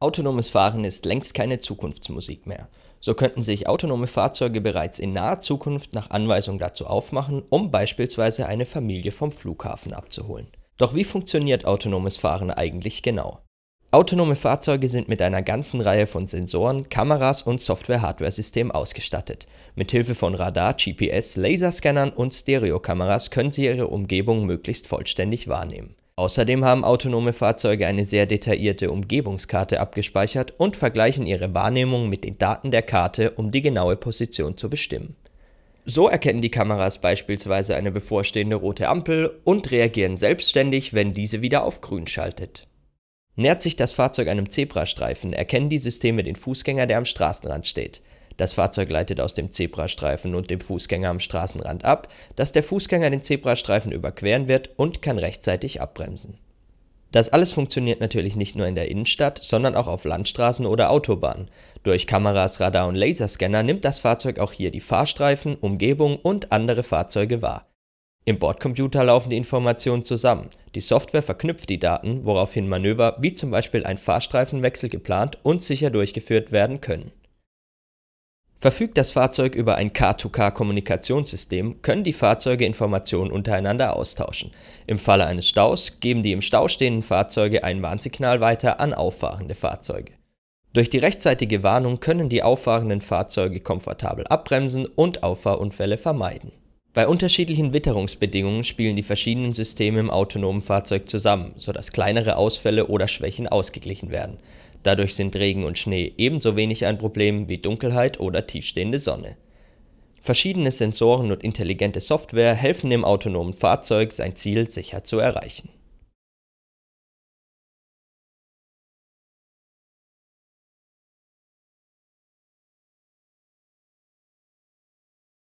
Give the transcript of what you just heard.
Autonomes Fahren ist längst keine Zukunftsmusik mehr. So könnten sich autonome Fahrzeuge bereits in naher Zukunft nach Anweisung dazu aufmachen, um beispielsweise eine Familie vom Flughafen abzuholen. Doch wie funktioniert autonomes Fahren eigentlich genau? Autonome Fahrzeuge sind mit einer ganzen Reihe von Sensoren, Kameras und Software-Hardware-Systemen ausgestattet. Mithilfe von Radar, GPS, Laserscannern und Stereokameras können sie ihre Umgebung möglichst vollständig wahrnehmen. Außerdem haben autonome Fahrzeuge eine sehr detaillierte Umgebungskarte abgespeichert und vergleichen ihre Wahrnehmung mit den Daten der Karte, um die genaue Position zu bestimmen. So erkennen die Kameras beispielsweise eine bevorstehende rote Ampel und reagieren selbstständig, wenn diese wieder auf grün schaltet. Nähert sich das Fahrzeug einem Zebrastreifen, erkennen die Systeme den Fußgänger, der am Straßenrand steht. Das Fahrzeug leitet aus dem Zebrastreifen und dem Fußgänger am Straßenrand ab, dass der Fußgänger den Zebrastreifen überqueren wird und kann rechtzeitig abbremsen. Das alles funktioniert natürlich nicht nur in der Innenstadt, sondern auch auf Landstraßen oder Autobahnen. Durch Kameras, Radar und Laserscanner nimmt das Fahrzeug auch hier die Fahrstreifen, Umgebung und andere Fahrzeuge wahr. Im Bordcomputer laufen die Informationen zusammen. Die Software verknüpft die Daten, woraufhin Manöver wie zum Beispiel ein Fahrstreifenwechsel geplant und sicher durchgeführt werden können. Verfügt das Fahrzeug über ein k 2 k kommunikationssystem können die Fahrzeuge Informationen untereinander austauschen. Im Falle eines Staus geben die im Stau stehenden Fahrzeuge ein Warnsignal weiter an auffahrende Fahrzeuge. Durch die rechtzeitige Warnung können die auffahrenden Fahrzeuge komfortabel abbremsen und Auffahrunfälle vermeiden. Bei unterschiedlichen Witterungsbedingungen spielen die verschiedenen Systeme im autonomen Fahrzeug zusammen, sodass kleinere Ausfälle oder Schwächen ausgeglichen werden. Dadurch sind Regen und Schnee ebenso wenig ein Problem wie Dunkelheit oder tiefstehende Sonne. Verschiedene Sensoren und intelligente Software helfen dem autonomen Fahrzeug, sein Ziel sicher zu erreichen